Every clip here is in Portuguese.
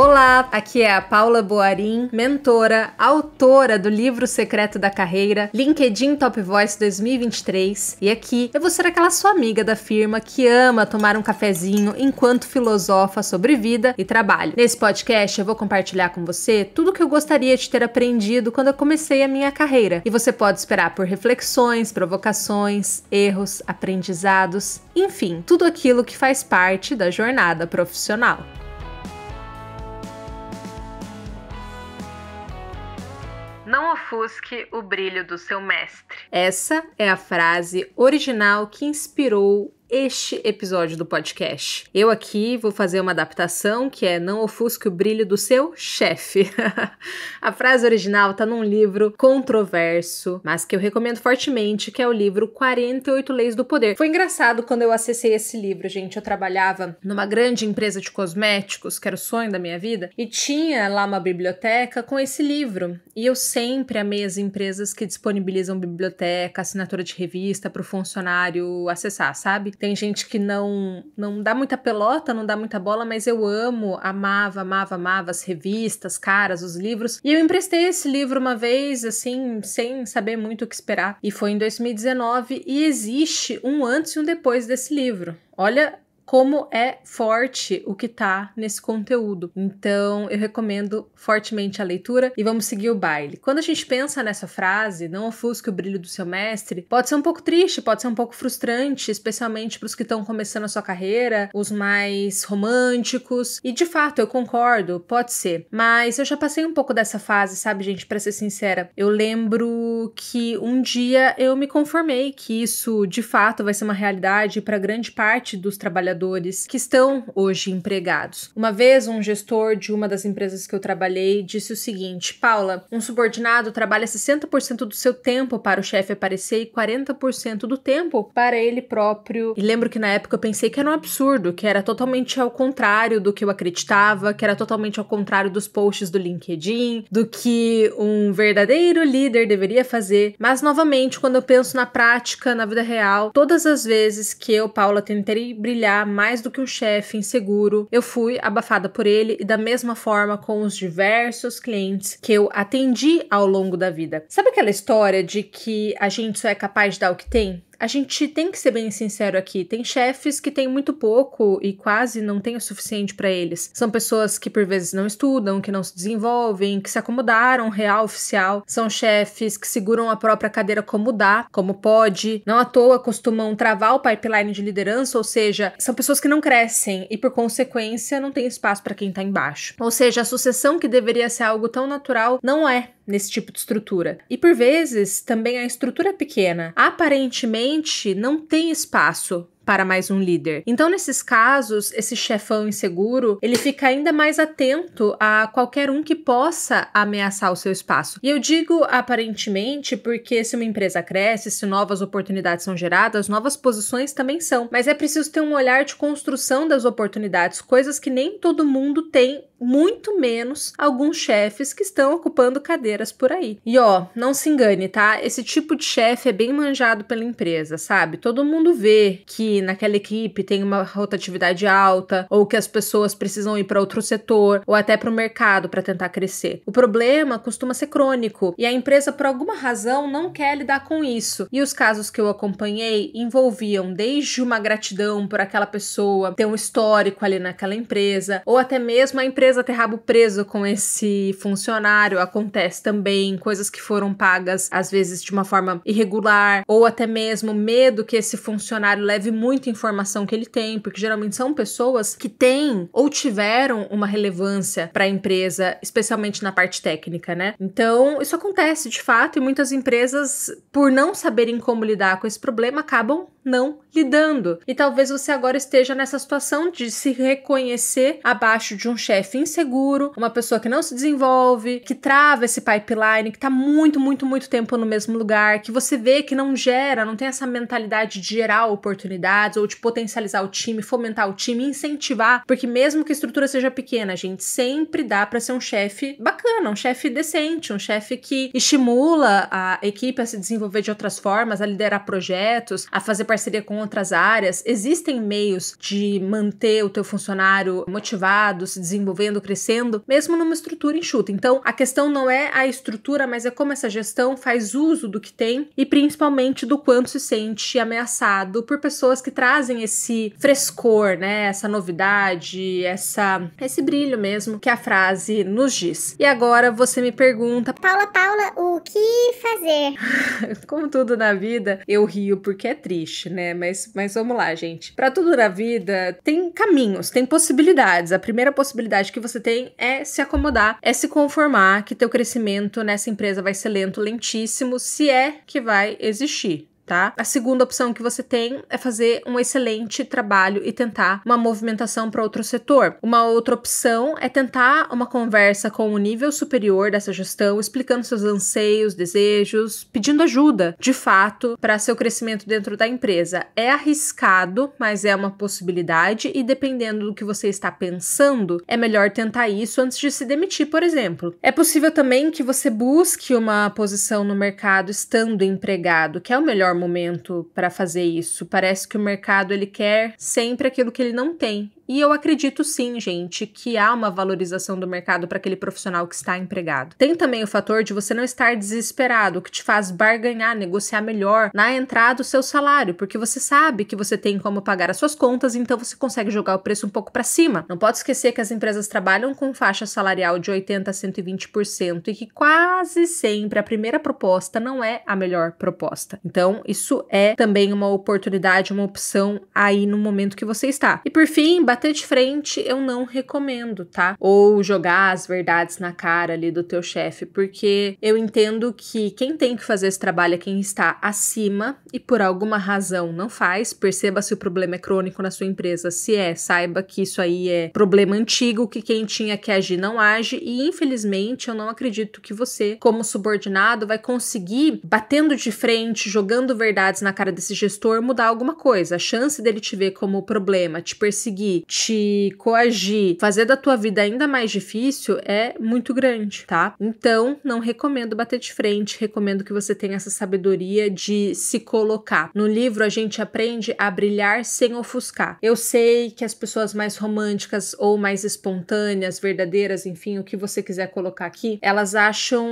Olá, aqui é a Paula Boarim, mentora, autora do livro Secreto da Carreira, LinkedIn Top Voice 2023, e aqui eu vou ser aquela sua amiga da firma que ama tomar um cafezinho enquanto filosofa sobre vida e trabalho. Nesse podcast eu vou compartilhar com você tudo que eu gostaria de ter aprendido quando eu comecei a minha carreira, e você pode esperar por reflexões, provocações, erros, aprendizados, enfim, tudo aquilo que faz parte da jornada profissional. Não ofusque o brilho do seu mestre. Essa é a frase original que inspirou este episódio do podcast. Eu aqui vou fazer uma adaptação que é Não ofusque o brilho do seu chefe. a frase original está num livro controverso, mas que eu recomendo fortemente, que é o livro 48 Leis do Poder. Foi engraçado quando eu acessei esse livro, gente. Eu trabalhava numa grande empresa de cosméticos, que era o sonho da minha vida, e tinha lá uma biblioteca com esse livro. E eu sempre amei as empresas que disponibilizam biblioteca, assinatura de revista para o funcionário acessar, sabe? Tem gente que não não dá muita pelota, não dá muita bola, mas eu amo, amava, amava, amava as revistas, caras, os livros. E eu emprestei esse livro uma vez, assim, sem saber muito o que esperar. E foi em 2019 e existe um antes e um depois desse livro. Olha como é forte o que tá nesse conteúdo. Então, eu recomendo fortemente a leitura e vamos seguir o baile. Quando a gente pensa nessa frase, não ofusque o brilho do seu mestre, pode ser um pouco triste, pode ser um pouco frustrante, especialmente para os que estão começando a sua carreira, os mais românticos. E de fato, eu concordo, pode ser. Mas eu já passei um pouco dessa fase, sabe, gente, para ser sincera. Eu lembro que um dia eu me conformei que isso de fato vai ser uma realidade para grande parte dos trabalhadores trabalhadores que estão hoje empregados. Uma vez, um gestor de uma das empresas que eu trabalhei disse o seguinte: Paula, um subordinado trabalha 60% do seu tempo para o chefe aparecer e 40% do tempo para ele próprio. E lembro que na época eu pensei que era um absurdo, que era totalmente ao contrário do que eu acreditava, que era totalmente ao contrário dos posts do LinkedIn, do que um verdadeiro líder deveria fazer. Mas novamente, quando eu penso na prática, na vida real, todas as vezes que eu, Paula, tentei brilhar mais do que um chefe inseguro. Eu fui abafada por ele e da mesma forma com os diversos clientes que eu atendi ao longo da vida. Sabe aquela história de que a gente só é capaz de dar o que tem? a gente tem que ser bem sincero aqui. Tem chefes que têm muito pouco e quase não têm o suficiente para eles. São pessoas que por vezes não estudam, que não se desenvolvem, que se acomodaram real oficial. São chefes que seguram a própria cadeira como dá, como pode. Não à toa costumam travar o pipeline de liderança, ou seja, são pessoas que não crescem e por consequência não tem espaço para quem está embaixo. Ou seja, a sucessão que deveria ser algo tão natural não é nesse tipo de estrutura. E por vezes também a estrutura é pequena aparentemente não tem espaço para mais um líder. Então, nesses casos, esse chefão inseguro, ele fica ainda mais atento a qualquer um que possa ameaçar o seu espaço. E eu digo aparentemente porque se uma empresa cresce, se novas oportunidades são geradas, novas posições também são. Mas é preciso ter um olhar de construção das oportunidades, coisas que nem todo mundo tem muito menos alguns chefes que estão ocupando cadeiras por aí. E ó, não se engane, tá? Esse tipo de chefe é bem manjado pela empresa, sabe? Todo mundo vê que naquela equipe tem uma rotatividade alta, ou que as pessoas precisam ir para outro setor, ou até para o mercado para tentar crescer. O problema costuma ser crônico e a empresa, por alguma razão, não quer lidar com isso. E os casos que eu acompanhei envolviam desde uma gratidão por aquela pessoa ter um histórico ali naquela empresa, ou até mesmo a empresa ter rabo preso com esse funcionário. Acontece também coisas que foram pagas às vezes de uma forma irregular, ou até mesmo medo que esse funcionário leve muita informação que ele tem, porque geralmente são pessoas que têm ou tiveram uma relevância para a empresa, especialmente na parte técnica, né? Então, isso acontece de fato e muitas empresas, por não saberem como lidar com esse problema, acabam não lidando. E talvez você agora esteja nessa situação de se reconhecer abaixo de um chefe inseguro, uma pessoa que não se desenvolve, que trava esse pipeline, que está muito, muito, muito tempo no mesmo lugar, que você vê que não gera, não tem essa mentalidade de gerar oportunidades ou de potencializar o time, fomentar o time, incentivar, porque mesmo que a estrutura seja pequena, a gente sempre dá para ser um chefe bacana, um chefe decente, um chefe que estimula a equipe a se desenvolver de outras formas, a liderar projetos, a fazer parceria com outras áreas, existem meios de manter o teu funcionário motivado, se desenvolvendo, crescendo, mesmo numa estrutura enxuta. Então, a questão não é a estrutura, mas é como essa gestão faz uso do que tem e principalmente do quanto se sente ameaçado por pessoas que trazem esse frescor, né, essa novidade, essa esse brilho mesmo que a frase nos diz. E agora você me pergunta, Paula, Paula, o o que fazer? Como tudo na vida, eu rio porque é triste, né? Mas, mas vamos lá, gente. Para tudo na vida, tem caminhos, tem possibilidades. A primeira possibilidade que você tem é se acomodar, é se conformar que teu crescimento nessa empresa vai ser lento, lentíssimo, se é que vai existir tá? A segunda opção que você tem é fazer um excelente trabalho e tentar uma movimentação para outro setor. Uma outra opção é tentar uma conversa com o um nível superior dessa gestão, explicando seus anseios, desejos, pedindo ajuda, de fato, para seu crescimento dentro da empresa. É arriscado, mas é uma possibilidade e dependendo do que você está pensando, é melhor tentar isso antes de se demitir, por exemplo. É possível também que você busque uma posição no mercado estando empregado, que é o melhor momento para fazer isso. Parece que o mercado ele quer sempre aquilo que ele não tem. E eu acredito sim, gente, que há uma valorização do mercado para aquele profissional que está empregado. Tem também o fator de você não estar desesperado, o que te faz barganhar, negociar melhor na entrada do seu salário, porque você sabe que você tem como pagar as suas contas, então você consegue jogar o preço um pouco para cima. Não pode esquecer que as empresas trabalham com faixa salarial de 80% a 120% e que quase sempre a primeira proposta não é a melhor proposta. Então, isso é também uma oportunidade, uma opção aí no momento que você está. E por fim, bater de frente eu não recomendo, tá? Ou jogar as verdades na cara ali do teu chefe, porque eu entendo que quem tem que fazer esse trabalho é quem está acima e por alguma razão não faz. Perceba se o problema é crônico na sua empresa. Se é, saiba que isso aí é problema antigo, que quem tinha que agir não age e infelizmente eu não acredito que você, como subordinado, vai conseguir batendo de frente, jogando verdades na cara desse gestor mudar alguma coisa. A chance dele te ver como problema, te perseguir, te coagir, fazer da tua vida ainda mais difícil é muito grande, tá? Então, não recomendo bater de frente, recomendo que você tenha essa sabedoria de se colocar. No livro, a gente aprende a brilhar sem ofuscar. Eu sei que as pessoas mais românticas ou mais espontâneas, verdadeiras, enfim, o que você quiser colocar aqui, elas acham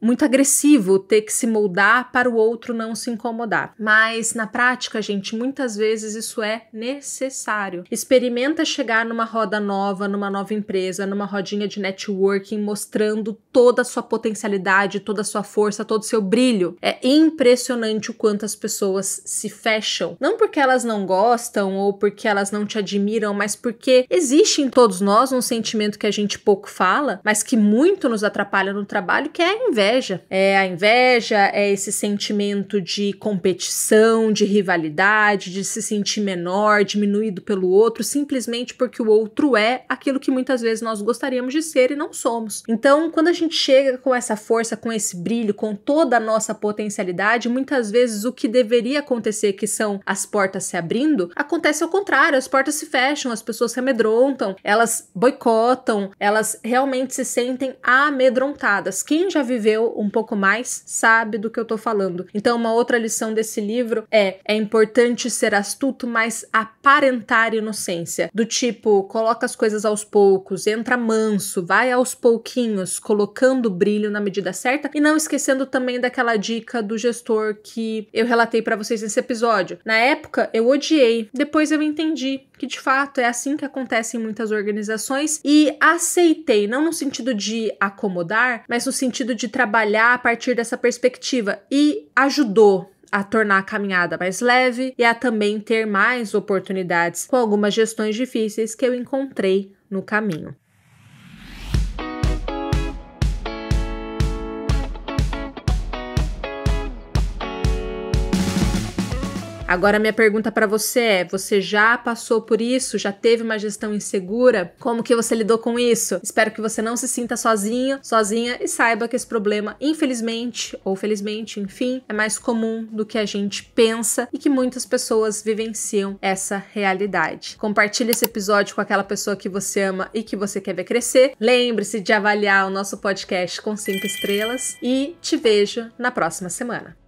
muito agressivo ter que se moldar para o outro não se incomodar incomodar. Mas na prática, gente, muitas vezes isso é necessário. Experimenta chegar numa roda nova, numa nova empresa, numa rodinha de networking, mostrando toda a sua potencialidade, toda a sua força, todo o seu brilho. É impressionante o quanto as pessoas se fecham. Não porque elas não gostam ou porque elas não te admiram, mas porque existe em todos nós um sentimento que a gente pouco fala, mas que muito nos atrapalha no trabalho, que é a inveja. É a inveja, é esse sentimento de competição, de rivalidade, de se sentir menor, diminuído pelo outro, simplesmente porque o outro é aquilo que muitas vezes nós gostaríamos de ser e não somos. Então, quando a gente chega com essa força, com esse brilho, com toda a nossa potencialidade, muitas vezes o que deveria acontecer, que são as portas se abrindo, acontece ao contrário, as portas se fecham, as pessoas se amedrontam, elas boicotam, elas realmente se sentem amedrontadas. Quem já viveu um pouco mais sabe do que eu tô falando. Então, uma outra lição lição desse livro é: é importante ser astuto, mas aparentar inocência. Do tipo, coloca as coisas aos poucos, entra manso, vai aos pouquinhos, colocando brilho na medida certa e não esquecendo também daquela dica do gestor que eu relatei para vocês nesse episódio. Na época eu odiei, depois eu entendi que de fato é assim que acontece em muitas organizações, e aceitei, não no sentido de acomodar, mas no sentido de trabalhar a partir dessa perspectiva e ajudou a tornar a caminhada mais leve e a também ter mais oportunidades com algumas gestões difíceis que eu encontrei no caminho. Agora, minha pergunta para você é: você já passou por isso? Já teve uma gestão insegura? Como que você lidou com isso? Espero que você não se sinta sozinho, sozinha e saiba que esse problema, infelizmente ou felizmente, enfim, é mais comum do que a gente pensa e que muitas pessoas vivenciam essa realidade. Compartilhe esse episódio com aquela pessoa que você ama e que você quer ver crescer. Lembre-se de avaliar o nosso podcast com cinco estrelas e te vejo na próxima semana.